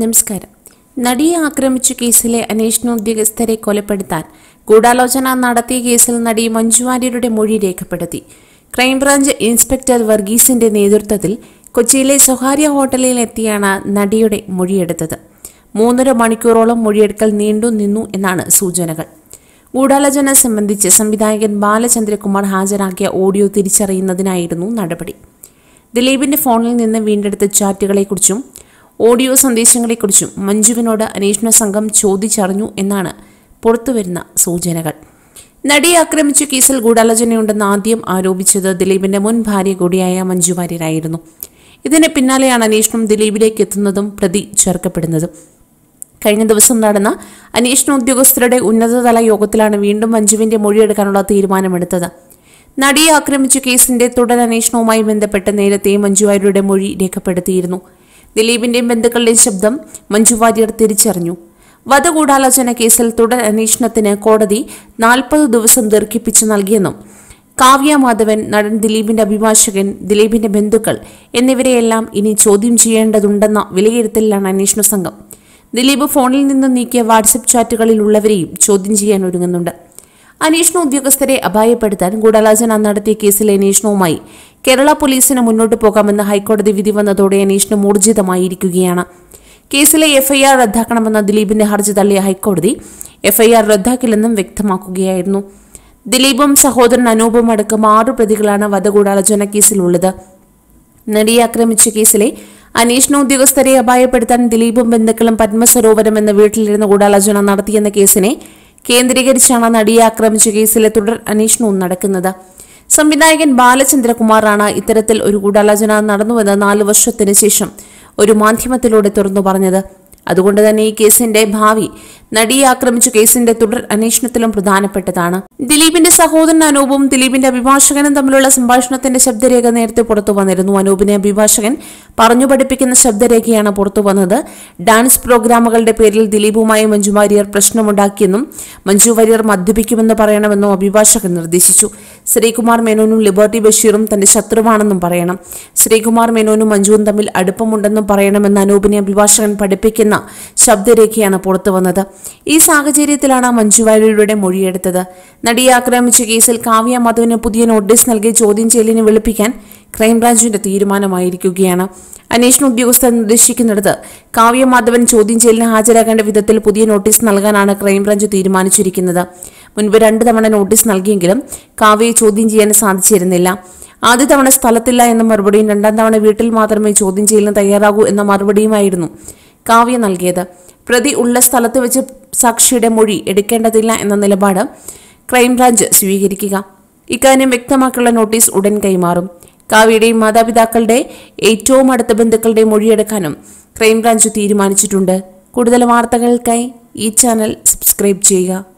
നമസ്കാരം നടിയെ ആക്രമിച്ച കേസിലെ അന്വേഷണ ഉദ്യോഗസ്ഥരെ കൊലപ്പെടുത്താൻ ഗൂഢാലോചന നടത്തിയ കേസിൽ നടി മഞ്ജുവാര്യരുടെ മൊഴി രേഖപ്പെടുത്തി ക്രൈംബ്രാഞ്ച് ഇൻസ്പെക്ടർ വർഗീസിന്റെ നേതൃത്വത്തിൽ കൊച്ചിയിലെ സ്വകാര്യ ഹോട്ടലിൽ എത്തിയാണ് നടിയുടെ മൊഴിയെടുത്തത് മൂന്നര മണിക്കൂറോളം മൊഴിയെടുക്കൽ നീണ്ടു നിന്നു എന്നാണ് സൂചനകൾ ഗൂഢാലോചന സംബന്ധിച്ച് സംവിധായകൻ ബാലചന്ദ്രകുമാർ ഹാജരാക്കിയ ഓഡിയോ തിരിച്ചറിയുന്നതിനായിരുന്നു നടപടി ദിലീപിന്റെ ഫോണിൽ നിന്ന് വീണ്ടെടുത്ത ചാറ്റുകളെക്കുറിച്ചും ഓഡിയോ സന്ദേശങ്ങളെക്കുറിച്ചും മഞ്ജുവിനോട് അന്വേഷണ സംഘം ചോദിച്ചറിഞ്ഞു എന്നാണ് പുറത്തുവരുന്ന സൂചനകൾ നടിയെ ആക്രമിച്ച കേസിൽ ഗൂഢാലോചനയുണ്ടെന്ന് ആദ്യം ആരോപിച്ചത് ദിലീപിന്റെ മുൻ ഭാര്യ കൂടിയായ മഞ്ജു വാര്യരായിരുന്നു ഇതിന് പിന്നാലെയാണ് അന്വേഷണം ദിലീപിലേക്ക് എത്തുന്നതും പ്രതി ചേർക്കപ്പെടുന്നതും കഴിഞ്ഞ ദിവസം നടന്ന അന്വേഷണ ഉദ്യോഗസ്ഥരുടെ ഉന്നതതല യോഗത്തിലാണ് വീണ്ടും മഞ്ജുവിന്റെ മൊഴിയെടുക്കാനുള്ള തീരുമാനമെടുത്തത് നടിയെ ആക്രമിച്ച കേസിന്റെ തുടരന്വേഷണവുമായി ബന്ധപ്പെട്ട് നേരത്തെ മഞ്ജുവാര്യരുടെ മൊഴി രേഖപ്പെടുത്തിയിരുന്നു ദിലീപിന്റെയും ബന്ധുക്കളുടെയും ശബ്ദം മഞ്ജു വാര്യർ തിരിച്ചറിഞ്ഞു വധഗൂഢാലോചന കേസിൽ തുടർ അന്വേഷണത്തിന് കോടതി നാൽപ്പത് ദിവസം ദീർഘിപ്പിച്ചു നൽകിയെന്നും കാവ്യ മാധവൻ നടൻ ദിലീപിന്റെ അഭിഭാഷകൻ ദിലീപിന്റെ ബന്ധുക്കൾ എന്നിവരെയെല്ലാം ഇനി ചോദ്യം ചെയ്യേണ്ടതുണ്ടെന്ന വിലയിരുത്തലിലാണ് അന്വേഷണ സംഘം ദിലീപ് ഫോണിൽ നിന്ന് നീക്കിയ വാട്സപ്പ് ചാറ്റുകളിലുള്ളവരെയും ചോദ്യം ചെയ്യാൻ ഒരുങ്ങുന്നുണ്ട് അന്വേഷണ ഉദ്യോഗസ്ഥരെ അപായപ്പെടുത്താൻ ഗൂഢാലോചന നടത്തിയ കേസിലെ അന്വേഷണവുമായി കേരള പോലീസിന് മുന്നോട്ടു പോകാമെന്ന് ഹൈക്കോടതി വിധി വന്നതോടെ അന്വേഷണം ഊർജിതമായിരിക്കുകയാണ് കേസിലെ എഫ്ഐആർ റദ്ദാക്കണമെന്ന ദിലീപിന്റെ ഹർജി തള്ളിയ ഹൈക്കോടതി എഫ്ഐആർ റദ്ദാക്കില്ലെന്നും വ്യക്തമാക്കുകയായിരുന്നു ദിലീപും സഹോദരൻ അനൂപും അടക്കം ആറു പ്രതികളാണ് വധകൂടാലോചന കേസിലുള്ളത് നടിയെ ആക്രമിച്ച കേസിലെ അന്വേഷണ ഉദ്യോഗസ്ഥരെ അപായപ്പെടുത്താൻ ദിലീപും ബന്ധുക്കളും പത്മസരോവരം എന്ന വീട്ടിലിരുന്ന് ഗൂഢാലോചന നടത്തിയെന്ന കേസിനെ കേന്ദ്രീകരിച്ചാണ് നടിയെ ആക്രമിച്ച കേസിലെ തുടർ അന്വേഷണവും നടക്കുന്നത് സംവിധായകൻ ബാലചന്ദ്രകുമാറാണ് ഇത്തരത്തിൽ ഒരു ഗൂഢാലോചന നടന്നുവെന്ന് നാലു വർഷത്തിന് ശേഷം ഒരു മാധ്യമത്തിലൂടെ തുറന്നു പറഞ്ഞത് അതുകൊണ്ട് തന്നെ ഈ കേസിന്റെ ഭാവി നടിയെ ആക്രമിച്ച കേസിന്റെ തുടർ അന്വേഷണത്തിലും പ്രധാനപ്പെട്ടതാണ് ദിലീപിന്റെ സഹോദരൻ അനൂപും ദിലീപിന്റെ അഭിഭാഷകനും തമ്മിലുള്ള സംഭാഷണത്തിന്റെ ശബ്ദരേഖ നേരത്തെ പുറത്തു വന്നിരുന്നു അനൂപിനെ അഭിഭാഷകൻ പറഞ്ഞു പഠിപ്പിക്കുന്ന ശബ്ദരേഖയാണ് പുറത്തു വന്നത് ഡാൻസ് പ്രോഗ്രാമുകളുടെ പേരിൽ ദിലീപുമായി മഞ്ജു വാര്യർ പ്രശ്നമുണ്ടാക്കിയെന്നും മഞ്ജു വാര്യർ മദ്യപിക്കുമെന്ന് പറയണമെന്നും അഭിഭാഷകൻ നിർദ്ദേശിച്ചു ശ്രീകുമാർ മേനോനും ലിബർട്ടി ബഷീറും തന്റെ ശത്രുവാണെന്നും പറയണം ശ്രീകുമാർ മേനോനും മഞ്ജുവും തമ്മിൽ അടുപ്പമുണ്ടെന്നും പറയണമെന്ന് അനൂപിനെ അഭിഭാഷകൻ പഠിപ്പിക്കുന്ന ശബ്ദരേഖയാണ് പുറത്തു വന്നത് ഈ സാഹചര്യത്തിലാണ് വാര്യരുടെ മൊഴിയെടുത്തത് നടിയെ ആക്രമിച്ച കേസിൽ കാവ്യ മാധവിന് പുതിയ നോട്ടീസ് നൽകി ചോദ്യം ചെയ്യലിന് വിളിപ്പിക്കാൻ ക്രൈംബ്രാഞ്ചിന്റെ തീരുമാനമായിരിക്കുകയാണ് അന്വേഷണ ഉദ്യോഗസ്ഥർ നിർദ്ദേശിക്കുന്നിടത്ത് കാവ്യ മാധവൻ ചോദ്യം ചെയ്യലിന് ഹാജരാകേണ്ട വിധത്തിൽ പുതിയ നോട്ടീസ് നൽകാനാണ് ക്രൈംബ്രാഞ്ച് തീരുമാനിച്ചിരിക്കുന്നത് മുൻപ് രണ്ടു തവണ നോട്ടീസ് നൽകിയെങ്കിലും കാവ്യയെ ചോദ്യം ചെയ്യാൻ സാധിച്ചിരുന്നില്ല ആദ്യ തവണ സ്ഥലത്തില്ല എന്ന മറുപടിയും രണ്ടാം തവണ വീട്ടിൽ മാത്രമേ ചോദ്യം ചെയ്യലിന് തയ്യാറാകൂ എന്ന മറുപടിയുമായിരുന്നു കാവ്യ നൽകിയത് പ്രതി ഉള്ള സ്ഥലത്ത് വെച്ച് സാക്ഷിയുടെ മൊഴി എടുക്കേണ്ടതില്ല എന്ന നിലപാട് ക്രൈംബ്രാഞ്ച് സ്വീകരിക്കുക ഇക്കാര്യം വ്യക്തമാക്കിയുള്ള നോട്ടീസ് ഉടൻ കൈമാറും കാവ്യയുടെയും മാതാപിതാക്കളുടെ ഏറ്റവും അടുത്ത ബന്ധുക്കളുടെ മൊഴിയെടുക്കാനും ക്രൈംബ്രാഞ്ച് തീരുമാനിച്ചിട്ടുണ്ട് കൂടുതൽ വാർത്തകൾക്കായി ഈ ചാനൽ സബ്സ്ക്രൈബ് ചെയ്യുക